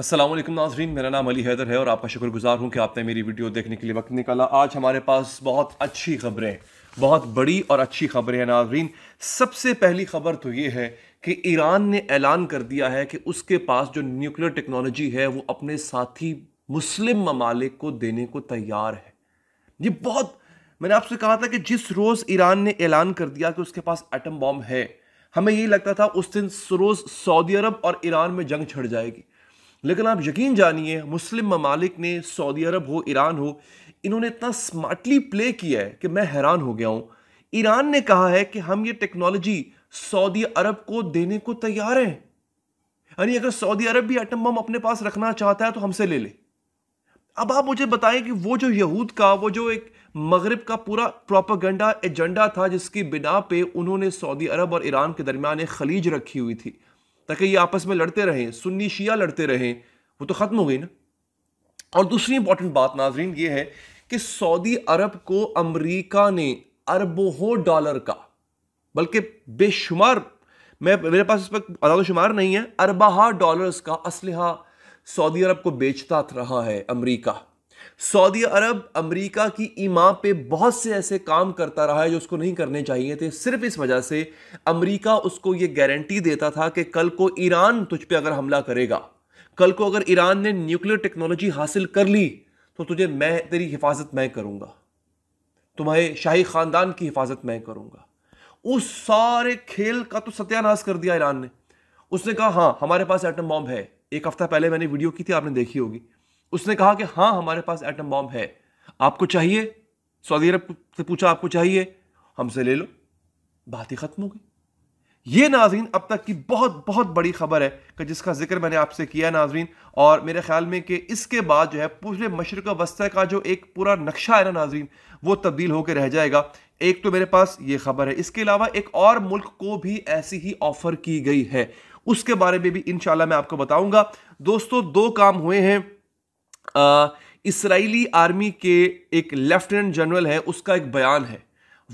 असलम नाजरीन मेरा नाम अली हैदर है और आपका शुक्रगुजार हूँ कि आपने मेरी वीडियो देखने के लिए वक्त निकाला आज हमारे पास बहुत अच्छी खबरें बहुत बड़ी और अच्छी खबरें हैं नाजरीन सबसे पहली खबर तो ये है कि ईरान ने ऐलान कर दिया है कि उसके पास जो न्यूक्लियर टेक्नोलॉजी है वो अपने साथी मुस्लिम ममालिक को देने को तैयार है ये बहुत मैंने आपसे कहा था कि जिस रोज़ ईरान ने ऐलान कर दिया कि उसके पास एटम बॉम्ब है हमें यही लगता था उस दिन रोज़ सऊदी अरब और ईरान में जंग छड़ जाएगी लेकिन आप यकीन जानिए मुस्लिम ममालिक ने सऊदी अरब हो ईरान हो इन्होंने इतना स्मार्टली प्ले किया है कि मैं हैरान हो गया हूँ ईरान ने कहा है कि हम ये टेक्नोलॉजी सऊदी अरब को देने को तैयार हैं यानी अगर सऊदी अरब भी एटम बम अपने पास रखना चाहता है तो हमसे ले ले अब आप मुझे बताएं कि वो जो यहूद का वो जो एक मगरब का पूरा प्रोपागेंडा एजेंडा था जिसकी बिना पे उन्होंने सऊदी अरब और ईरान के दरमियान एक खलीज रखी हुई थी ताकि ये आपस में लड़ते रहें सुन्नी शिया लड़ते रहें वो तो ख़त्म हो गई ना और दूसरी इंपॉर्टेंट बात नाजरीन ये है कि सऊदी अरब को अमरीका ने अरबों डॉलर का बल्कि बेशुमार मैं मेरे पास इस पर अदाद शुमार नहीं है अरबाह डॉलर्स का असलहा सऊदी अरब को बेचता रहा है अमेरिका सऊदी अरब अमेरिका की ईमा पे बहुत से ऐसे काम करता रहा है जो उसको नहीं करने चाहिए थे सिर्फ इस वजह से अमेरिका उसको ये गारंटी देता था कि कल को ईरान तुझ पे अगर हमला करेगा कल को अगर ईरान ने न्यूक्लियर टेक्नोलॉजी हासिल कर ली तो तुझे मैं तेरी हिफाजत मैं करूँगा तुम्हारे शाही ख़ानदान की हिफाजत मैं करूँगा उस सारे खेल का तो सत्यानाश कर दिया ईरान ने उसने कहा हाँ हमारे पास एटम बॉम्ब है एक हफ्ता पहले मैंने वीडियो की थी आपने देखी होगी उसने कहा कि हाँ हमारे पास एटम बॉम्ब है आपको चाहिए सऊदी अरब से पूछा आपको चाहिए हमसे ले लो बात ही ख़त्म हो गई ये नाजरीन अब तक की बहुत बहुत बड़ी खबर है कि जिसका जिक्र मैंने आपसे किया नाजरीन और मेरे ख्याल में कि इसके बाद जो है पूरे मशरक वस्तर का जो एक पूरा नक्शा है ना नाजरीन वो तब्दील होकर रह जाएगा एक तो मेरे पास ये खबर है इसके अलावा एक और मुल्क को भी ऐसी ही ऑफ़र की गई है उसके बारे में भी इन मैं आपको बताऊंगा दोस्तों दो काम हुए हैं इसराइली आर्मी के एक लेफ्टिनेंट जनरल है उसका एक बयान है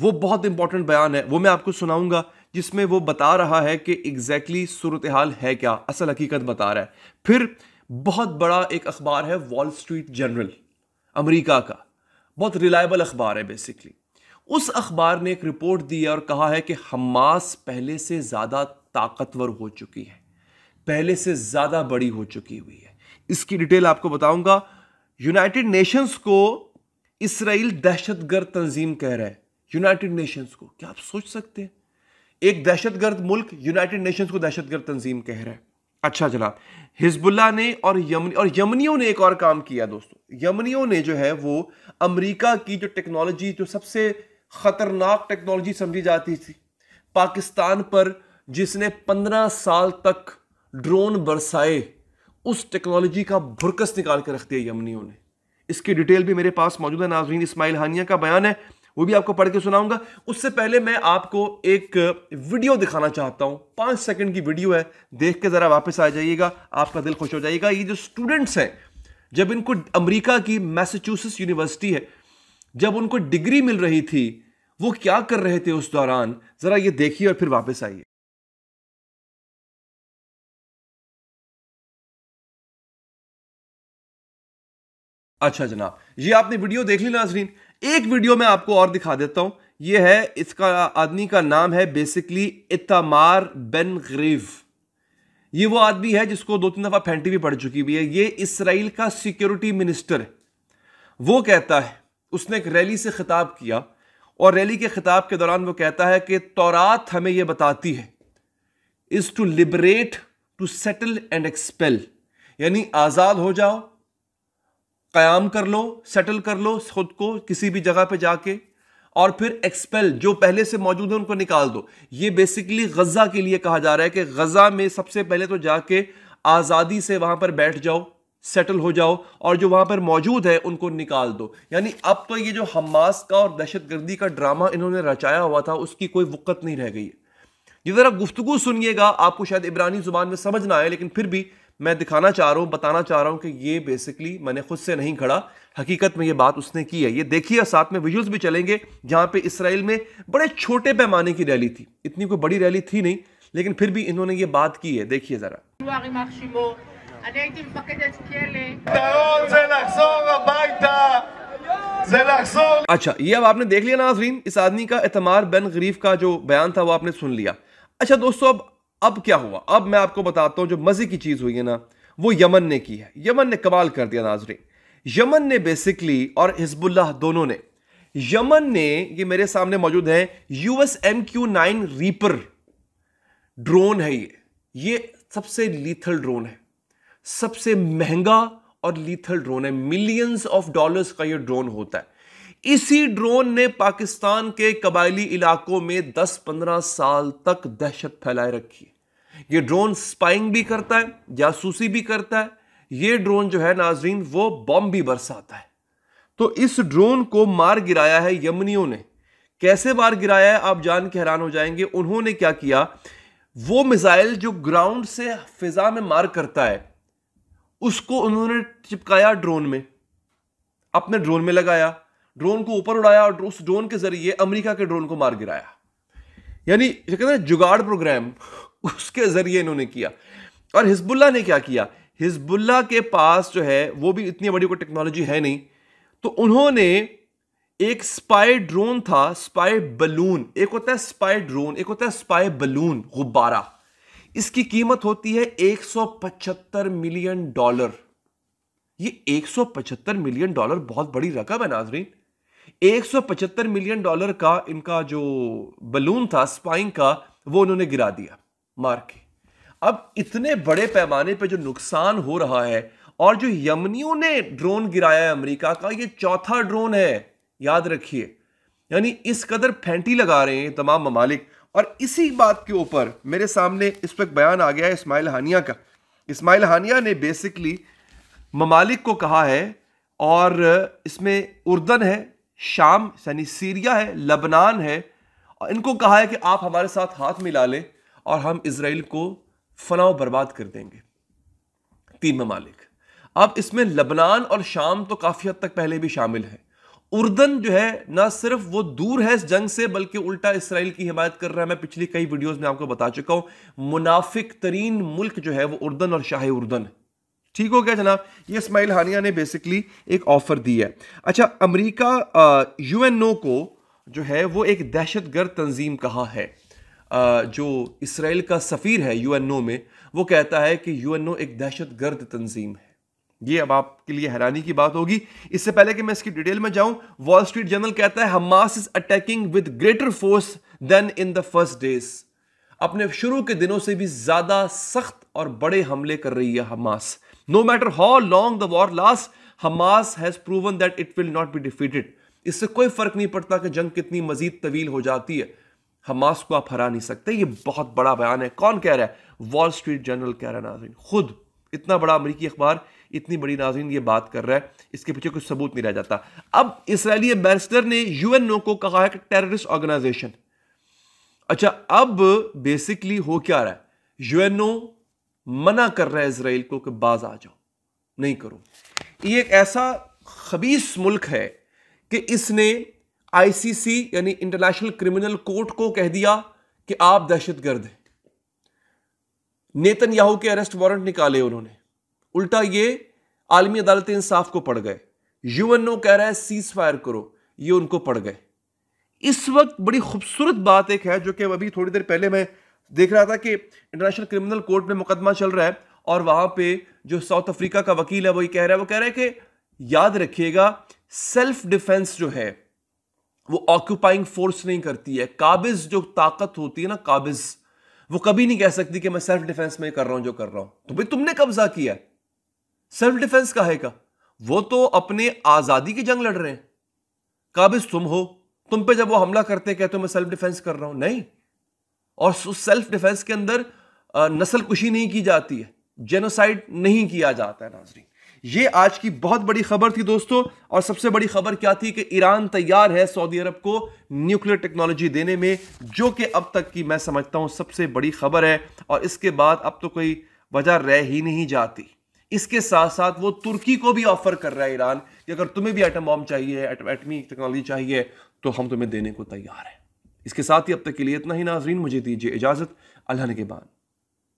वो बहुत इंपॉर्टेंट बयान है वो मैं आपको सुनाऊंगा जिसमें वो बता रहा है कि एग्जैक्टली exactly सूरत हाल है क्या असल हकीकत बता रहा है फिर बहुत बड़ा एक अखबार है वॉल स्ट्रीट जनरल अमेरिका का बहुत रिलायबल अखबार है बेसिकली उस अखबार ने एक रिपोर्ट दी है और कहा है कि हमास पहले से ज़्यादा ताकतवर हो चुकी है पहले से ज़्यादा बड़ी हो चुकी हुई है इसकी डिटेल आपको बताऊंगा यूनाइटेड नेशंस को इसराइल दहशतगर्द तंजीम कह रहा है यूनाइटेड नेशंस को क्या आप सोच सकते हैं एक दहशतगर्द मुल्क यूनाइटेड नेशंस को दहशतगर्द तंजीम कह रहा है अच्छा जनाब हिजबुल्ला ने और यमनी और यमनियों ने एक और काम किया दोस्तों यमनियों ने जो है वो अमेरिका की जो टेक्नोलॉजी जो सबसे खतरनाक टेक्नोलॉजी समझी जाती थी पाकिस्तान पर जिसने पंद्रह साल तक ड्रोन बरसाए उस टेक्नोलॉजी का भुरकस निकाल कर रख दिया यमनियों ने इसकी डिटेल भी मेरे पास मौजूद है नाजरीन इसमाइल हानिया का बयान है वो भी आपको पढ़ के सुनाऊंगा उससे पहले मैं आपको एक वीडियो दिखाना चाहता हूँ पाँच सेकंड की वीडियो है देख के ज़रा वापस आ जाइएगा आपका दिल खुश हो जाएगा ये जो स्टूडेंट्स हैं जब इनको अमेरिका की मैसेच्यूसेट्स यूनिवर्सिटी है जब उनको डिग्री मिल रही थी वो क्या कर रहे थे उस दौरान ज़रा ये देखिए और फिर वापस आइए अच्छा जनाब ये आपने वीडियो देख ली नाजरीन एक वीडियो मैं आपको और दिखा देता हूं ये है इसका आदमी का नाम है बेसिकली इतमार बेन गरीव ये वो आदमी है जिसको दो तीन दफ़ा फेंटी भी पड़ चुकी हुई है ये इसराइल का सिक्योरिटी मिनिस्टर है वो कहता है उसने एक रैली से ख़िताब किया और रैली के ख़िताब के दौरान वो कहता है कि तौरात हमें यह बताती है is to liberate to settle and expel यानी आज़ाद हो जाओ क़याम कर लो सेटल कर लो खुद को किसी भी जगह पे जाके और फिर एक्सपेल जो पहले से मौजूद है उनको निकाल दो ये बेसिकली गज़ा के लिए कहा जा रहा है कि गज़ा में सबसे पहले तो जाके आज़ादी से वहां पर बैठ जाओ सेटल हो जाओ और जो वहां पर मौजूद है उनको निकाल दो यानी अब तो ये जो हमास का और दहशतगर्दी का ड्रामा इन्होंने रचाया हुआ था उसकी कोई वक्त नहीं रह गई है ये ज़रा गुफ्तु सुनिएगा आपको शायद इबरानी ज़ुबान में समझ ना आए लेकिन फिर भी मैं दिखाना चाह रहा हूँ बताना चाह रहा हूँ कि ये बेसिकली मैंने खुद से नहीं खड़ा हकीकत में ये बात उसने की है ये देखिए साथ में विजुअल्स भी चलेंगे जहाँ पे इसराइल में बड़े छोटे पैमाने की रैली थी इतनी कोई बड़ी रैली थी नहीं लेकिन फिर भी इन्होंने ये बात की है देखिए ज़रा अच्छा ये अब आपने देख लिया नाजरीन इस आदमी का एतमार बन गरीफ का जो बयान था वो आपने सुन लिया अच्छा दोस्तों अब अब क्या हुआ अब मैं आपको बताता हूं जो मजे की चीज हुई है ना वो यमन ने की है यमन ने कमाल कर दिया नाजरे यमन ने बेसिकली और हिजबुल्लाह दोनों ने यमन ने ये मेरे सामने मौजूद है US M Q nine Reaper drone है ये ये सबसे लीथल ड्रोन है सबसे महंगा और लीथल ड्रोन है मिलियंस ऑफ डॉलर्स का ये ड्रोन होता है इसी ड्रोन ने पाकिस्तान के कबायली इलाकों में 10-15 साल तक दहशत फैलाए रखी ये ड्रोन स्पाइंग भी करता है जासूसी भी करता है ये ड्रोन जो है नाजरीन वो बॉम्ब भी बरसाता है तो इस ड्रोन को मार गिराया है यमनियों ने कैसे मार गिराया है आप जान के हैरान हो जाएंगे उन्होंने क्या किया वो मिसाइल जो ग्राउंड से फिजा में मार करता है उसको उन्होंने चिपकाया ड्रोन में अपने ड्रोन में लगाया ड्रोन को ऊपर उड़ाया और उस ड्रोन के जरिए अमेरिका के ड्रोन को मार गिराया यानी कहते हैं जुगाड़ प्रोग्राम उसके जरिए इन्होंने किया और हिजबुल्ला ने क्या किया हिजबुल्ला के पास जो है वो भी इतनी बड़ी कोई टेक्नोलॉजी है नहीं तो उन्होंने एक स्पाई ड्रोन था स्पाई बलून एक होता है स्पाई ड्रोन एक होता है स्पाई बलून गुब्बारा इसकी कीमत होती है 175 मिलियन डॉलर ये 175 मिलियन डॉलर बहुत बड़ी रकम है नाजरीन 175 मिलियन डॉलर का इनका जो बलून था स्पाइंग का वो उन्होंने गिरा दिया मार के अब इतने बड़े पैमाने पे जो नुकसान हो रहा है और जो यमनियों ने ड्रोन गिराया है अमेरिका का ये चौथा ड्रोन है याद रखिए यानी इस कदर फेंटी लगा रहे हैं तमाम ममालिक और इसी बात के ऊपर मेरे सामने इस पर बयान आ गया है इस्माइल हानिया का इस्माइल हानिया ने बेसिकली ममालिक को कहा है और इसमें उर्दन है शाम यानी सीरिया है लबनान है और इनको कहा है कि आप हमारे साथ हाथ मिला लें और हम इसराइल को फनाव बर्बाद कर देंगे तीन ममालिक अब इसमें लबनान और शाम तो काफ़ी हद तक पहले भी शामिल है उर्दन जो है ना सिर्फ वो दूर है इस जंग से बल्कि उल्टा इसराइल की हिमायत कर रहा है मैं पिछली कई वीडियोस में आपको बता चुका हूं मुनाफिक तरीन मुल्क जो है वो उर्दन और शाह उर्दन है ठीक हो गया जनाब ये इसमाइल हानिया ने बेसिकली एक ऑफर दी है अच्छा अमरीका यू एन ओ को जो है वो एक दहशत गर्द तंजीम कहा है आ, जो इसराइल का सफ़ीर है यू एन ओ में वो कहता है कि यू एन ओ एक दहशत गर्द तंजीम है ये अब आपके लिए हैरानी की बात होगी इससे पहले कि मैं इसकी डिटेल में जाऊं वॉल स्ट्रीट जर्नल कहता है Hamas is attacking with greater force than in the first days अपने शुरू के दिनों से भी ज्यादा सख्त और बड़े हमले कर रही है Hamas no matter how long the war last Hamas has proven that it will not be defeated इससे कोई फर्क नहीं पड़ता कि जंग कितनी मजीद तवील हो जाती है हमास को आप हरा नहीं सकते ये बहुत बड़ा बयान है कौन कह रहा है वॉल स्ट्रीट जनरल कह रहा है नाजरीन खुद इतना बड़ा अमरीकी अखबार इतनी बड़ी नाजरीन ये बात कर रहा है इसके पीछे कुछ सबूत नहीं रह जाता अब इसराइली बैरिस्टर ने यूएनओ को कहा है कि टेररिस्ट ऑर्गेनाइजेशन अच्छा अब बेसिकली हो क्या रहा है यूएनओ मना कर रहा है इसराइल को कि बाज आ जाओ नहीं करो ये एक ऐसा खबीस मुल्क है कि इसने आईसीसी यानी इंटरनेशनल क्रिमिनल कोर्ट को कह दिया कि आप दहशत गर्द हैं नेतन याहू के अरेस्ट वारंट निकाले उन्होंने उल्टा ये आलमी अदालत इंसाफ को पड़ गए यूएनओ कह रहा है सीज फायर करो ये उनको पड़ गए इस वक्त बड़ी खूबसूरत बात एक है जो कि अभी थोड़ी देर पहले मैं देख रहा था कि इंटरनेशनल क्रिमिनल कोर्ट में मुकदमा चल रहा है और वहां पे जो साउथ अफ्रीका का वकील है वही कह रहा है वो कह रहा है कि याद रखिएगा सेल्फ डिफेंस जो है वो ऑक्यूपाइंग फोर्स नहीं करती है काबिज जो ताकत होती है ना काबिज वो कभी नहीं कह सकती कि मैं सेल्फ डिफेंस में कर रहा हूं जो कर रहा हूं तो भाई तुमने कब्जा किया सेल्फ डिफेंस का है का वो तो अपने आजादी की जंग लड़ रहे हैं काबिज तुम हो तुम पे जब वो हमला करते कहते हो मैं सेल्फ डिफेंस कर रहा हूं नहीं और उस सेल्फ डिफेंस के अंदर नस्ल कुशी नहीं की जाती है जेनोसाइड नहीं किया जाता है नाजरीन ये आज की बहुत बड़ी खबर थी दोस्तों और सबसे बड़ी खबर क्या थी कि ईरान तैयार है सऊदी अरब को न्यूक्लियर टेक्नोलॉजी देने में जो कि अब तक की मैं समझता हूं सबसे बड़ी खबर है और इसके बाद अब तो कोई वजह रह ही नहीं जाती इसके साथ साथ वो तुर्की को भी ऑफर कर रहा है ईरान कि अगर तुम्हें भी एटम बॉम्ब चाहिए एटमी टेक्नोलॉजी चाहिए तो हम तुम्हें देने को तैयार हैं इसके साथ ही अब तक के लिए इतना ही नाजरीन मुझे दीजिए इजाज़त अल्लाह के बाद